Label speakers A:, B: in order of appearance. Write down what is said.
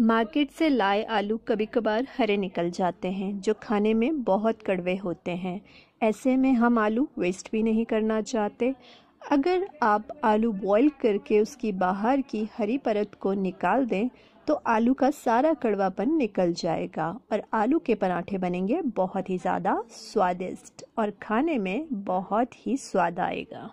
A: market से लाए आलू कभी कभार हरे निकल जाते हैं जो खाने में बहुत कड़वे होते हैं ऐसे में हम आलू वेस्ट भी नहीं करना चाहते अगर आप आलू बॉईल करके उसकी बाहर की हरी परत को निकाल दें तो आलू का सारा कड़वापन निकल जाएगा और आलू के पराठे बनेंगे बहुत ही ज़्यादा स्वादिष्ट और खाने में बहुत ही स्वाद आएगा